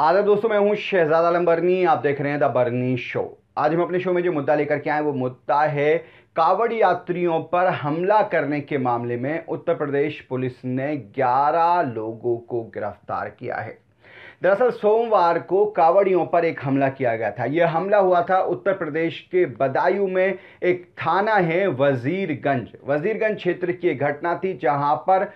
आदर दोस्तों मैं हूं शहजाद आलम बर्नी आप देख रहे हैं द बर्नी शो आज हम अपने शो में जो मुद्दा लेकर के आए वो मुद्दा है कावड़ यात्रियों पर हमला करने के मामले में उत्तर प्रदेश पुलिस ने 11 लोगों को गिरफ्तार किया है दरअसल सोमवार को कावड़ियों पर एक हमला किया गया था यह हमला हुआ था उत्तर प्रदेश के बदायूं में एक थाना है वजीरगंज वजीरगंज क्षेत्र की एक घटना थी जहां पर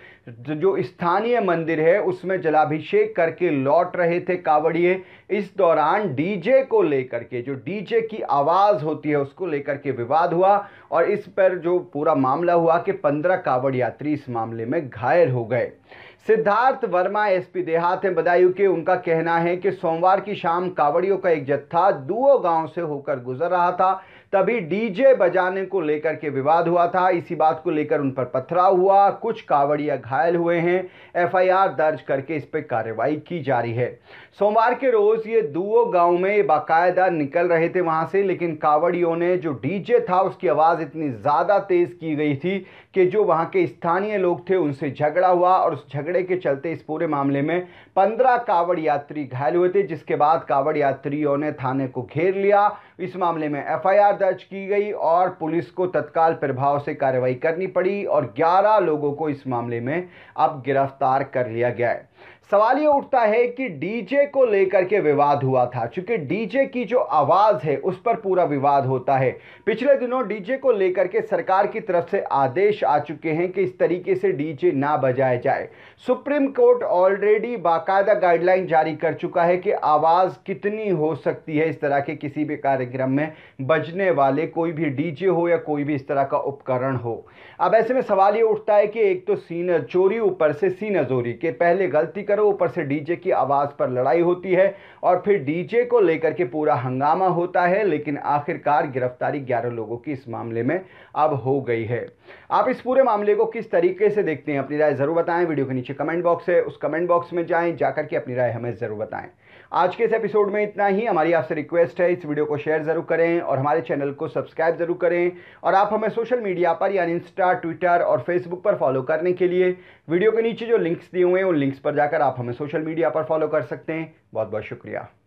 जो स्थानीय मंदिर है उसमें जलाभिषेक करके लौट रहे थे कावड़िए इस दौरान डीजे को लेकर के जो डीजे की आवाज़ होती है उसको लेकर के विवाद हुआ और इस पर जो पूरा मामला हुआ कि पंद्रह कावड़ यात्री इस मामले में घायल हो गए सिद्धार्थ वर्मा एसपी देहात ने बदायूं के उनका कहना है कि सोमवार की शाम कावड़ियों का एक जत्था दुओ गांव से होकर गुजर रहा था तभी डीजे बजाने को लेकर के विवाद हुआ था इसी बात को लेकर उन पर पथराव हुआ कुछ कांवड़िया घायल हुए हैं एफआईआर दर्ज करके इस पर कार्रवाई की जा रही है सोमवार के रोज़ ये दो गांव में बाकायदा निकल रहे थे वहाँ से लेकिन कांवड़ियों ने जो डीजे था उसकी आवाज़ इतनी ज़्यादा तेज़ की गई थी कि जो वहाँ के स्थानीय लोग थे उनसे झगड़ा हुआ और उस झगड़े के चलते इस पूरे मामले में पंद्रह कांवड़ यात्री घायल हुए थे जिसके बाद कांवड़ यात्रियों ने थाने को घेर लिया इस मामले में एफआईआर दर्ज की गई और पुलिस को तत्काल प्रभाव से कार्रवाई करनी पड़ी और 11 लोगों को इस मामले में अब गिरफ्तार कर लिया गया है सवाल ये उठता है कि डीजे को लेकर के विवाद हुआ था क्योंकि डीजे की जो आवाज़ है उस पर पूरा विवाद होता है पिछले दिनों डीजे को लेकर के सरकार की तरफ से आदेश आ चुके हैं कि इस तरीके से डीजे ना बजाया जाए सुप्रीम कोर्ट ऑलरेडी बाकायदा गाइडलाइन जारी कर चुका है कि आवाज़ कितनी हो सकती है इस तरह के किसी भी कार्यक्रम में बजने वाले कोई भी डीजे हो या कोई भी इस तरह का उपकरण हो अब ऐसे में सवाल ये उठता है कि एक तो सीना चोरी ऊपर से सीना चोरी के पहले गलती और ऊपर से डीजे की आवाज़ पर लड़ाई होती है और फिर डीजे को लेकर के पूरा हंगामा होता है लेकिन आखिरकार गिरफ्तारी ग्यारह लोगों की इस मामले में अब हो गई है आप इस पूरे मामले को किस तरीके से देखते हैं अपनी राय ज़रूर बताएं वीडियो के नीचे कमेंट बॉक्स है उस कमेंट बॉक्स में जाएं जाकर के अपनी राय हमें ज़रूर बताएं आज के इस एपिसोड में इतना ही हमारी आपसे रिक्वेस्ट है इस वीडियो को शेयर ज़रूर करें और हमारे चैनल को सब्सक्राइब ज़रूर करें और आप हमें सोशल मीडिया पर यानी इंस्टा ट्विटर और फेसबुक पर फॉलो करने के लिए वीडियो के नीचे जो लिंक्स दिए हुए हैं उन लिंक्स पर जाकर आप हमें सोशल मीडिया पर फॉलो कर सकते हैं बहुत बहुत शुक्रिया